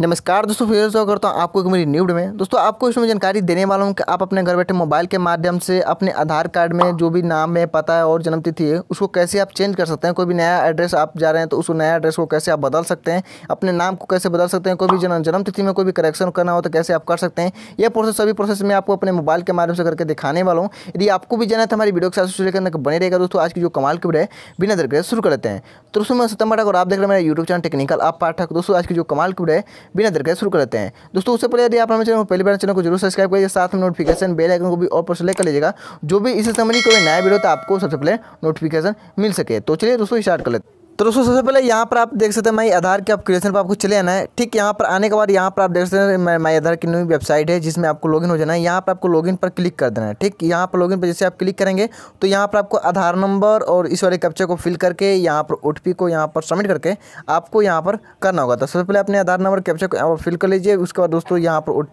नमस्कार दोस्तों फिर से करता हूँ आपको एक मेरी न्यूड में दोस्तों आपको इसमें जानकारी देने वाला हूँ कि आप अपने घर बैठे मोबाइल के माध्यम से अपने आधार कार्ड में जो भी नाम है पता है और जन्मतिथि है उसको कैसे आप चेंज कर सकते हैं कोई भी नया एड्रेस आप जा रहे हैं तो उस नया एड्रेस को कैसे आप बदल सकते हैं अपने नाम को कैसे बदल सकते हैं कोई भी जन्म जन्मतिथि में कोई भी करेक्शन करना हो तो कैसे आप कर सकते हैं यह प्रोसेस सभी प्रोसेस मैं आपको अपने मोबाइल के माध्यम से करके दिखाने वाला हूँ यदि आपको भी जाना है तो हमारी वीडियो के साथ शुरू करने बने रहेगा दोस्तों आज की जो कमाल की वीडियो है बिना दर शुरू कर लेते हैं तो दोस्तों मैं सतम और आप देख रहे हैं मेरा यूट्यूब चैनल टेक्निकल आप पाठक दोस्तों आज की जो कमाल की वीडियो है बिना देर के शुरू करते हैं दोस्तों उससे पहले यदि आप हमारे चैनल को पहली बार चैनल को जरूर सब्सक्राइब करिए साथ में नोटिफिकेशन बेल आइकन को भी और पर सेलेक्ट कर लीजिएगा जो भी इससे संबंधित कोई नया वीडियो तो आपको सबसे पहले नोटिफिकेशन मिल सके तो चलिए दोस्तों स्टार्ट कर लेते हैं तो दोस्तों सबसे पहले यहाँ पर आप देख सकते हैं माई आधार के आप क्रिएशन पर आपको चले आना है ठीक यहाँ पर आने के बाद यहाँ पर आप देख सकते हैं माई आधार की नई वेबसाइट है जिसमें आपको लॉगिन हो जाना है यहाँ पर आपको लॉगिन पर क्लिक कर देना है ठीक यहाँ पर लॉगिन पर जैसे आप क्लिक करेंगे तो यहाँ पर आपको आधार नंबर और इस वाले कैप्चा को फिल करके यहाँ पर ओ को यहाँ पर सबमिट करके आपको यहाँ पर करना होगा तो सबसे पहले अपने आधार नंबर कैप्चर को फिल कर लीजिए उसके बाद दोस्तों यहाँ पर ओ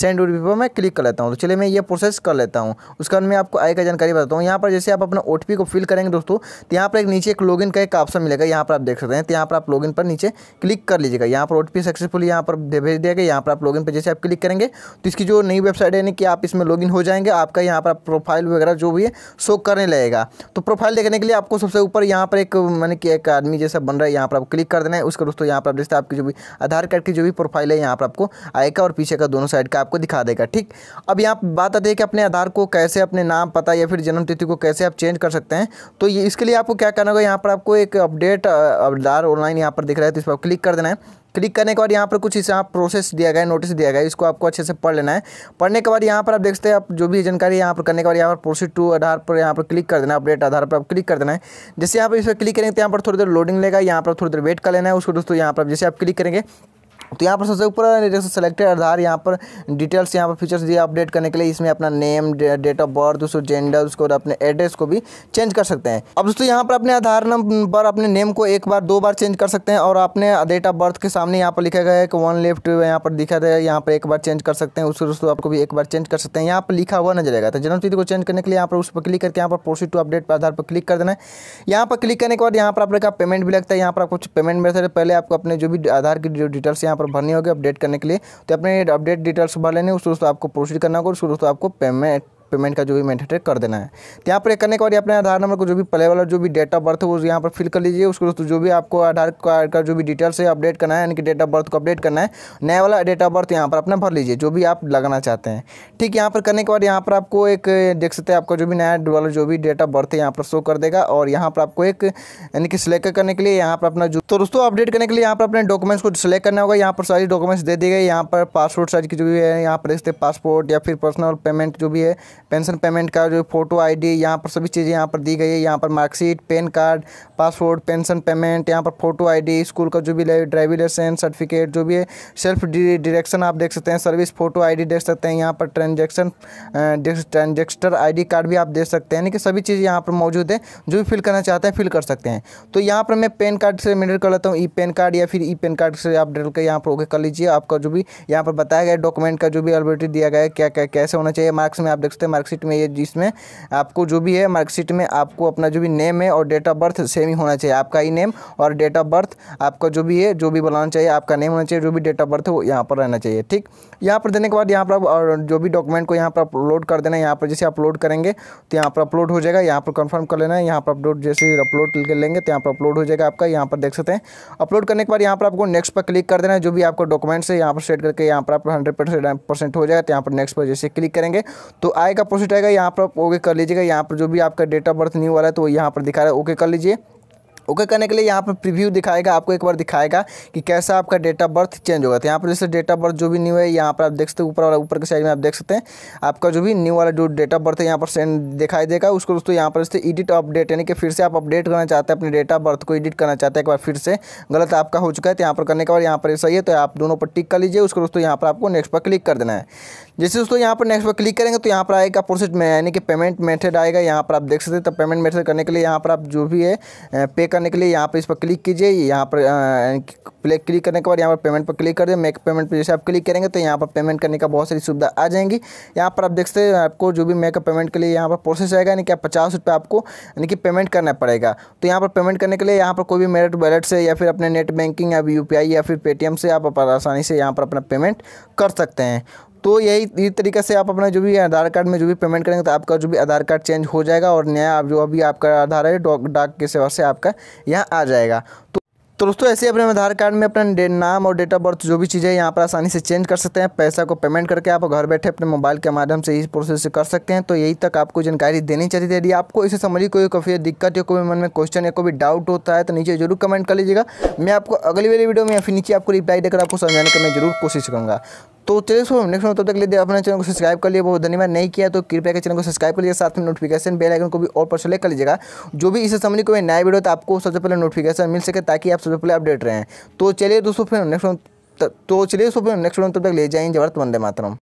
सेंड ओ पर मैं क्लिक कर लेता हूँ तो चलिए मैं ये प्रोसेस कर लेता हूँ उसके बाद मैं आपको आय का जानकारी बताता हूँ यहाँ पर जैसे आप अपना ओ को फिल करेंगे दोस्तों तो यहाँ पर एक नीचे एक लॉगिन का एक ऑप्शन मिलेगा जाएगा यहाँ पर आप देख सकते हैं तो यहाँ पर आप लॉगिन पर नीचे क्लिक कर लीजिएगा यहाँ पर ओ सक्सेसफुली यहाँ पर भेज दिया गया यहाँ पर आप लॉगिन पर जैसे आप क्लिक करेंगे तो इसकी जो नई वेबसाइट है यानी कि आप इसमें लॉगिन हो जाएंगे आपका यहाँ पर प्रोफाइल वगैरह जो भी है शो करने लगेगा तो प्रोफाइल देखने के लिए आपको सबसे ऊपर यहाँ पर एक मैंने कि एक आदमी जैसा बन रहा है यहाँ पर आप क्लिक कर देना है उसके दोस्तों यहाँ पर आप जैसे आपकी जो भी आधार कार्ड की जो भी प्रोफाइल है यहाँ पर आपको आएगा और पीछे का दोनों साइड का आपको दिखा देगा ठीक अब यहाँ पर बात आती है कि अपने आधार को कैसे अपने नाम पता या फिर जन्म तिथि को कैसे आप चेंज कर सकते हैं तो ये इसके लिए आपको क्या करना होगा यहाँ पर आपको एक अपडेट क्रिएट अबदार ऑनलाइन यहाँ पर दिख रहा है तो इस पर क्लिक कर देना है क्लिक करने के बाद यहाँ पर कुछ इस यहाँ प्रोसेस दिया गया है नोटिस दिया गया है इसको आपको अच्छे से पढ़ लेना है पढ़ने के बाद यहाँ पर आप देखते हैं आप जो भी जानकारी यहाँ पर करने के बाद यहाँ पर प्रोसेस टू आधार पर यहाँ पर क्लिक कर देना है अपडेट आधार पर आप क्लिक कर देना है जैसे यहाँ पर इस पर क्लिक करेंगे तो यहाँ पर थोड़ी देर लोडिंग लेगा यहाँ पर थोड़ी देर वेट कर लेना है उसको दोस्तों यहाँ पर जैसे आप क्लिक करेंगे तो यहाँ पर सबसे ऊपर सेलेक्टेड आधार यहाँ पर डिटेल्स यहाँ पर फीचर्स दिए अपडेट करने के लिए इसमें अपना नेम डेट ऑफ बर्थ उसको जेंडर उसको अपने एड्रेस को भी चेंज कर सकते हैं अब दोस्तों यहाँ पर अपने आधार नंबर अपने नेम को एक बार दो बार चेंज कर सकते हैं और अपने डेट ऑफ बर्थ के सामने यहाँ पर लिखा गया है कि वन लेफ्ट यहाँ पर दिखा गया है यहाँ पर एक बार चेंज कर सकते हैं उसको दोस्तों आपको भी एक बार चेंज कर सकते हैं यहाँ पर लिखा हुआ नजर आएगा तो जन्म तिथि को चेंज करने के लिए यहाँ पर उस पर क्लिक करके यहाँ पर प्रोसीड टू अपडेट पर आधार पर क्लिक कर देना है यहाँ पर क्लिक करने के बाद यहाँ पर आपका का पेमेंट भी लगता है यहाँ पर आपको पेमेंट मिलता है पहले आपको अपने जो भी आधार की डिटेल्स यहाँ पर भरनी होगी अपडेट करने के लिए तो अपने अपडेट डिटेल्स भर लेने उस दोस्तों आपको प्रोसीड करना होगा उस दोस्तों आपको पेमेंट पेमेंट का जो भी मैंडेटरी कर देना है तो यहाँ पर करने के बाद अपने आधार नंबर को जो भी पहले वाला जो भी डेट ऑफ बर्थ है वो यहाँ पर फिल कर लीजिए उसके दोस्तों जो भी आपको आधार कार्ड का जो भी डिटेल्स है अपडेट करना है यानी कि डेट ऑफ बर्थ को अपडेट करना है नया वाला डेट ऑफ बर्थ यहाँ पर अपना भर लीजिए जो भी आप लगाना चाहते हैं ठीक यहाँ पर करने के बाद यहाँ पर आपको एक देख सकते हैं आपका जो भी नया वाला जो भी डेट ऑफ बर्थ है यहाँ पर शो कर देगा और यहाँ पर आपको एक यानी कि सिलेक्ट करने के लिए यहाँ पर अपना जो तो दोस्तों अपडेट करने के लिए यहाँ पर अपने डॉक्यूमेंट्स को सिलेक्ट करना होगा यहाँ पर सारी डॉक्यूमेंट्स दे दी गई यहाँ पर पासपोर्ट साइज की जो भी है यहाँ पर देखते पासपोर्ट या फिर पर्सनल पेमेंट जो भी है पेंशन पेमेंट का जो फोटो आईडी यहाँ पर सभी चीज़ें यहाँ पर दी गई है यहाँ पर marksheet PAN card passport pension payment यहाँ पर फोटो आईडी स्कूल का जो भी ड्राइविंग लाइसेंस सर्टिफिकेट जो भी है सेल्फ डिरेक्शन आप देख सकते हैं सर्विस फोटो आईडी देख सकते हैं यहाँ पर ट्रांजेक्शन ट्रांजेक्टर आई कार्ड भी आप देख सकते हैं यानी कि सभी चीज़ यहाँ पर मौजूद है जो भी फिल करना चाहते हैं फिल कर सकते हैं तो यहाँ पर मैं पेन कार्ड से मेडल कर लेता हूँ ई पेन कार्ड या फिर ई पेन कार्ड से आप डेल कर यहाँ पर ओके कर लीजिए आपका जो भी यहाँ पर बताया गया डॉक्यूमेंट का जो भी अलबिलिटी दिया गया क्या क्या कैसे होना चाहिए मार्क्स में आप देख सकते हैं मार्कशीट में ये जिसमें आपको जो भी है मार्कशीट में आपको अपना जो भी नेम है और डेट ऑफ बर्थ सेम ही होना चाहिए आपका ही नेम और डेट ऑफ बर्थ आपका जो भी है जो भी बनाना चाहिए आपका नेम होना चाहिए जो भी डेट ऑफ बर्थ है वो यहाँ पर रहना चाहिए ठीक यहाँ पर देने के बाद यहाँ पर जो भी डॉक्यूमेंट को यहाँ पर अपलोड कर देना है यहाँ पर जैसे अपलोड करेंगे तो यहाँ पर अपलोड हो जाएगा यहाँ पर कन्फर्म कर लेना है यहाँ पर अपलोड जैसे अपलोड कर लेंगे तो यहाँ पर अपलोड हो जाएगा आपका यहाँ पर देख सकते हैं अपलोड करने के बाद यहाँ पर आपको नेक्स्ट पर क्लिक कर देना है जो भी आपका डॉक्यूमेंट्स है यहाँ पर सेट करके यहाँ पर आप हंड्रेड परसेंट हो जाएगा तो यहाँ पर नेक्स्ट पर जैसे क्लिक करेंगे तो आएगा अपोजिट आएगा यहाँ पर ओके कर लीजिएगा यहाँ पर जो भी आपका डेट ऑफ बर्थ न्यू वाला है तो यहाँ पर दिखा रहा है ओके कर लीजिए ओके करने के लिए यहाँ पर प्रीव्यू दिखाएगा आपको एक बार दिखाएगा कि कैसा आपका डेट ऑफ बर्थ चेंज होगा तो यहाँ पर जैसे डेट ऑफ बर्थ जो भी न्यू है यहाँ पर आप देख सकते हैं ऊपर वाला ऊपर के साइड में आप देख सकते हैं आपका जो भी न्यू वाला जो डेट ऑफ बर्थ है यहाँ पर सेंड दिखाई देगा उसको दोस्तों यहाँ पर जैसे एडिट अपडेट यानी कि फिर से आप अपडेट करना चाहते हैं अपने डेट ऑफ बर्थ को एडिट करना चाहते हैं एक बार फिर से गलत आपका हो चुका है तो यहाँ पर करने के बाद यहाँ पर सही है तो आप दोनों पर टिक कर लीजिए उसको दोस्तों यहाँ पर आपको नेक्स्ट पर क्लिक कर देना है जैसे दोस्तों यहाँ पर नेक्स्ट पर क्लिक करेंगे तो यहाँ पर आएगा प्रोसेस में यानी कि पेमेंट मेथड आएगा यहाँ पर आप देख सकते हैं तो पेमेंट मेथड करने के लिए यहाँ पर आप जो भी है पे करने के लिए यहाँ पर इस पर क्लिक कीजिए यहाँ पर प्ले क्लिक करने के बाद यहाँ पर पेमेंट पर क्लिक कर दें मेक पेमेंट पर जैसे आप क्लिक करेंगे तो यहाँ पर पेमेंट करने का बहुत सारी सुविधा आ जाएंगी यहाँ पर आप देख सकते हैं आपको जो भी मेक पेमेंट के लिए यहाँ पर प्रोसेस आएगा यानी कि आप पचास रुपये आपको यानी कि पेमेंट करना पड़ेगा तो यहाँ पर पेमेंट करने के लिए यहाँ पर कोई भी मेरिट वैलेट से या फिर अपने नेट बैंकिंग या यू या फिर पेटीएम से आप आसानी से यहाँ पर अपना पेमेंट कर सकते हैं तो यही इस तरीके से आप अपना जो भी आधार कार्ड में जो भी पेमेंट करेंगे तो आपका जो भी आधार कार्ड चेंज हो जाएगा और नया आप जो अभी आपका आधार है डाक के सेवा से आपका यहाँ आ जाएगा तो तो दोस्तों ऐसे अपने आधार कार्ड में अपना नाम और डेट ऑफ बर्थ जो भी चीज़ें यहाँ पर आसानी से चेंज कर सकते हैं पैसा को पेमेंट करके आप घर बैठे अपने मोबाइल के माध्यम से इस प्रोसेस से कर सकते हैं तो यही तक आपको जानकारी देनी चाहिए यदि आपको इसे समझी कोई काफ़ी दिक्कत या कोई मन में क्वेश्चन या कोई डाउट होता है तो नीचे जरूर कमेंट कर लीजिएगा मैं आपको अगली वाली वीडियो में या फिर नीचे आपको रिप्लाई देकर आपको समझाने का मैं जरूर कोशिश करूँगा तो चलिए सो नेक्स्ट तब तक ले अपने चैनल को सब्सक्राइब कर लिए बहुत धन्यवाद नहीं किया तो कृपया के चैनल को सब्सक्राइब कर लीजिए साथ में नोटिफिकेशन बेल आइकन को भी और पर सेलेक्ट कर लीजिएगा जो भी इससे संबंधित कोई नया वीडियो तो आपको सबसे पहले नोटिफिकेशन मिल सके ताकि आप सबसे पहले अपडेट रहें तो चलिए दोस्तों फिर नेक्स्ट तो चलिए सो फिर नेक्स्ट तब तक ले जाएंगे जबरत वंदे मातरम